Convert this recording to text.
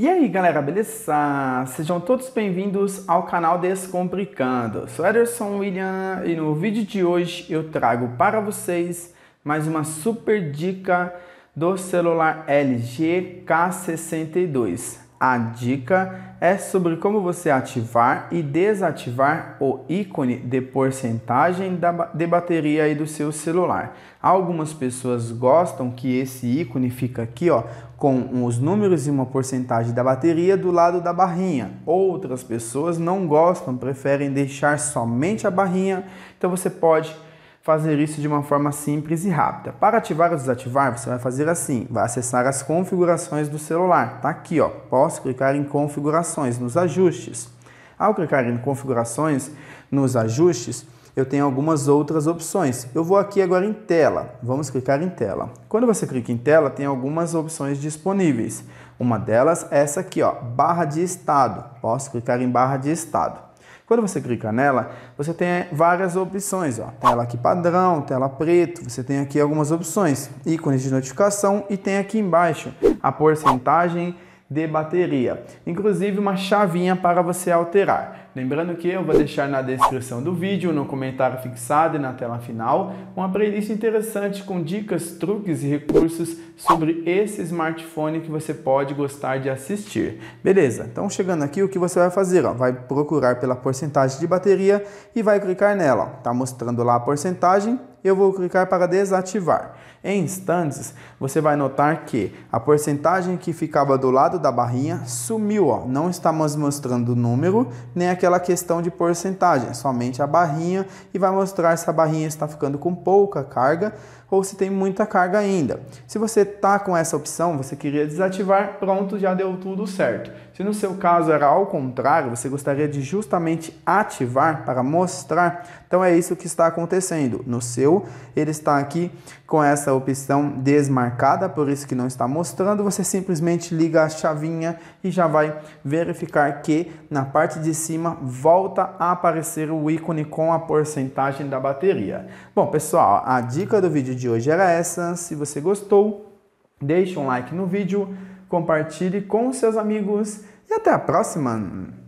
E aí galera, beleza? Sejam todos bem-vindos ao canal Descomplicando. Sou Ederson William e no vídeo de hoje eu trago para vocês mais uma super dica do celular LG K62. A dica é sobre como você ativar e desativar o ícone de porcentagem da, de bateria aí do seu celular. Algumas pessoas gostam que esse ícone fica aqui, ó, com os números e uma porcentagem da bateria do lado da barrinha. Outras pessoas não gostam, preferem deixar somente a barrinha. Então você pode fazer isso de uma forma simples e rápida. Para ativar ou desativar, você vai fazer assim, vai acessar as configurações do celular. Tá aqui, ó. Posso clicar em configurações, nos ajustes. Ao clicar em configurações, nos ajustes, eu tenho algumas outras opções. Eu vou aqui agora em tela. Vamos clicar em tela. Quando você clica em tela, tem algumas opções disponíveis. Uma delas é essa aqui, ó, barra de estado. Posso clicar em barra de estado. Quando você clica nela, você tem várias opções, ó. Tela aqui padrão, tela preto, você tem aqui algumas opções, ícones de notificação e tem aqui embaixo a porcentagem de bateria, inclusive uma chavinha para você alterar. Lembrando que eu vou deixar na descrição do vídeo, no comentário fixado e na tela final, uma playlist interessante com dicas, truques e recursos sobre esse smartphone que você pode gostar de assistir. Beleza, então chegando aqui, o que você vai fazer? Ó, vai procurar pela porcentagem de bateria e vai clicar nela. Está mostrando lá a porcentagem, eu vou clicar para desativar. Em instantes, você vai notar que a porcentagem que ficava do lado da barrinha sumiu, ó. não está mais mostrando o número, nem aquela aquela questão de porcentagem, é somente a barrinha e vai mostrar se a barrinha está ficando com pouca carga ou se tem muita carga ainda. Se você está com essa opção, você queria desativar, pronto, já deu tudo certo. Se no seu caso era ao contrário, você gostaria de justamente ativar para mostrar, então é isso que está acontecendo. No seu, ele está aqui com essa opção desmarcada, por isso que não está mostrando. Você simplesmente liga a chavinha e já vai verificar que na parte de cima volta a aparecer o ícone com a porcentagem da bateria. Bom, pessoal, a dica do vídeo de hoje era essa. Se você gostou, deixe um like no vídeo, compartilhe com seus amigos e até a próxima!